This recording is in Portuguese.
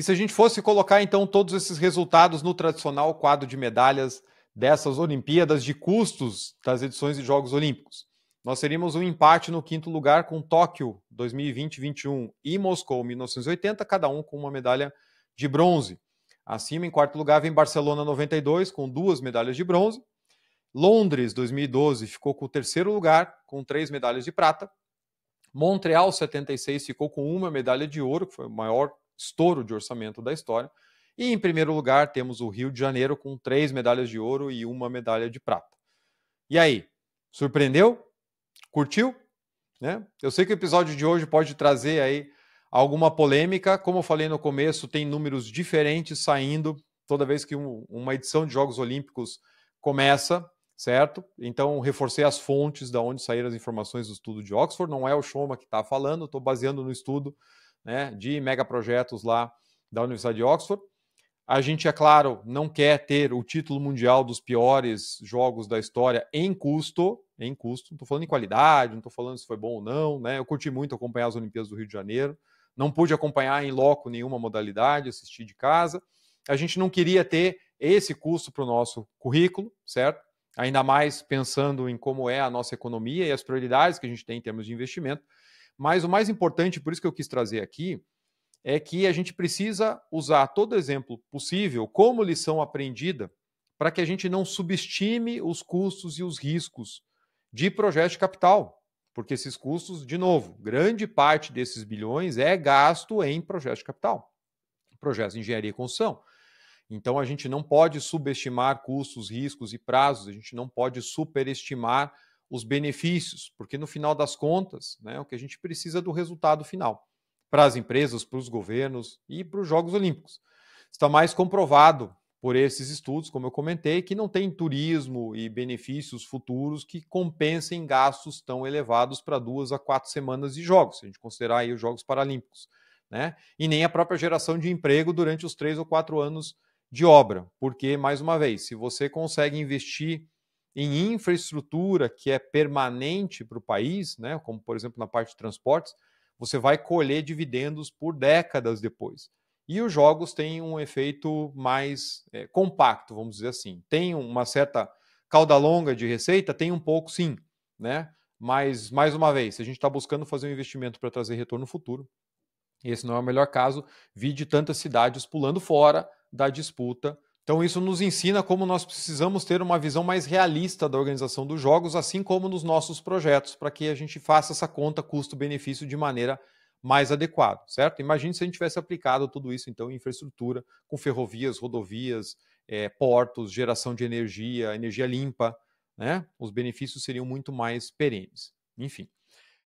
E se a gente fosse colocar então todos esses resultados no tradicional quadro de medalhas dessas Olimpíadas de custos das edições de Jogos Olímpicos, nós teríamos um empate no quinto lugar com Tóquio 2020-21 e Moscou 1980, cada um com uma medalha de bronze. Acima, em quarto lugar, vem Barcelona 92 com duas medalhas de bronze. Londres 2012 ficou com o terceiro lugar com três medalhas de prata. Montreal 76 ficou com uma medalha de ouro, que foi o maior estouro de orçamento da história. E em primeiro lugar, temos o Rio de Janeiro com três medalhas de ouro e uma medalha de prata. E aí, surpreendeu? Curtiu? Né? Eu sei que o episódio de hoje pode trazer aí alguma polêmica. Como eu falei no começo, tem números diferentes saindo toda vez que um, uma edição de Jogos Olímpicos começa, certo? Então, reforcei as fontes da onde saíram as informações do estudo de Oxford. Não é o Shoma que está falando, estou baseando no estudo né, de megaprojetos lá da Universidade de Oxford. A gente, é claro, não quer ter o título mundial dos piores jogos da história em custo, em custo. Não estou falando em qualidade, não estou falando se foi bom ou não. Né? Eu curti muito acompanhar as Olimpíadas do Rio de Janeiro. Não pude acompanhar em loco nenhuma modalidade, assisti de casa. A gente não queria ter esse custo para o nosso currículo, certo? Ainda mais pensando em como é a nossa economia e as prioridades que a gente tem em termos de investimento. Mas o mais importante, por isso que eu quis trazer aqui, é que a gente precisa usar todo exemplo possível como lição aprendida para que a gente não subestime os custos e os riscos de projeto de capital, porque esses custos, de novo, grande parte desses bilhões é gasto em projeto de capital, projetos de engenharia e construção. Então a gente não pode subestimar custos, riscos e prazos, a gente não pode superestimar os benefícios, porque no final das contas, né, o que a gente precisa é do resultado final para as empresas, para os governos e para os Jogos Olímpicos. Está mais comprovado por esses estudos, como eu comentei, que não tem turismo e benefícios futuros que compensem gastos tão elevados para duas a quatro semanas de jogos, se a gente considerar aí os Jogos Paralímpicos, né? E nem a própria geração de emprego durante os três ou quatro anos de obra, porque mais uma vez, se você consegue investir em infraestrutura que é permanente para o país, né, como por exemplo na parte de transportes, você vai colher dividendos por décadas depois. E os jogos têm um efeito mais é, compacto, vamos dizer assim. Tem uma certa cauda longa de receita? Tem um pouco sim, né? Mas, mais uma vez, se a gente está buscando fazer um investimento para trazer retorno futuro, esse não é o melhor caso, vi de tantas cidades pulando fora da disputa então, isso nos ensina como nós precisamos ter uma visão mais realista da organização dos jogos, assim como nos nossos projetos, para que a gente faça essa conta custo-benefício de maneira mais adequada, certo? Imagine se a gente tivesse aplicado tudo isso, então, em infraestrutura, com ferrovias, rodovias, é, portos, geração de energia, energia limpa, né? Os benefícios seriam muito mais perenes. Enfim.